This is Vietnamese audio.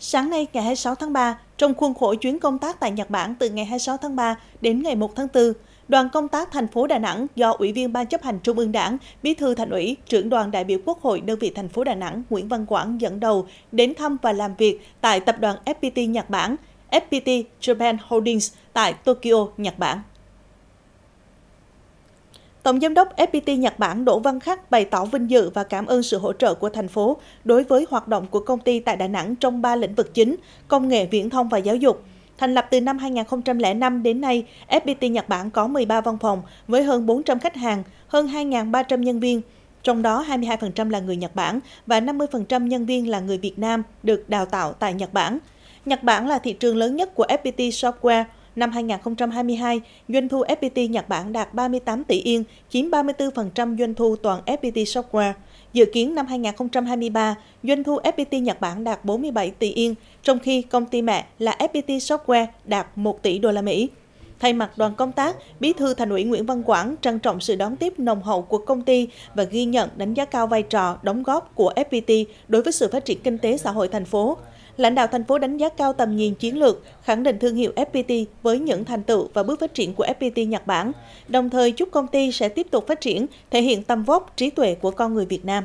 Sáng nay ngày 26 tháng 3, trong khuôn khổ chuyến công tác tại Nhật Bản từ ngày 26 tháng 3 đến ngày 1 tháng 4, đoàn công tác thành phố Đà Nẵng do Ủy viên Ban chấp hành Trung ương Đảng, Bí thư Thành ủy, trưởng đoàn đại biểu Quốc hội đơn vị thành phố Đà Nẵng Nguyễn Văn Quảng dẫn đầu đến thăm và làm việc tại tập đoàn FPT Nhật Bản, FPT Japan Holdings tại Tokyo, Nhật Bản. Tổng giám đốc FPT Nhật Bản Đỗ Văn Khắc bày tỏ vinh dự và cảm ơn sự hỗ trợ của thành phố đối với hoạt động của công ty tại Đà Nẵng trong ba lĩnh vực chính: công nghệ, viễn thông và giáo dục. Thành lập từ năm 2005 đến nay, FPT Nhật Bản có 13 văn phòng với hơn 400 khách hàng, hơn 2.300 nhân viên, trong đó 22% là người Nhật Bản và 50% nhân viên là người Việt Nam được đào tạo tại Nhật Bản. Nhật Bản là thị trường lớn nhất của FPT Software – Năm 2022, doanh thu FPT Nhật Bản đạt 38 tỷ yên, chiếm 34% doanh thu toàn FPT Software. Dự kiến năm 2023, doanh thu FPT Nhật Bản đạt 47 tỷ yên, trong khi công ty mẹ là FPT Software đạt 1 tỷ đô la Mỹ. Thay mặt đoàn công tác, Bí thư Thành ủy Nguyễn Văn Quảng trân trọng sự đón tiếp nồng hậu của công ty và ghi nhận đánh giá cao vai trò, đóng góp của FPT đối với sự phát triển kinh tế xã hội thành phố lãnh đạo thành phố đánh giá cao tầm nhìn chiến lược, khẳng định thương hiệu FPT với những thành tựu và bước phát triển của FPT Nhật Bản, đồng thời chúc công ty sẽ tiếp tục phát triển, thể hiện tầm vóc, trí tuệ của con người Việt Nam.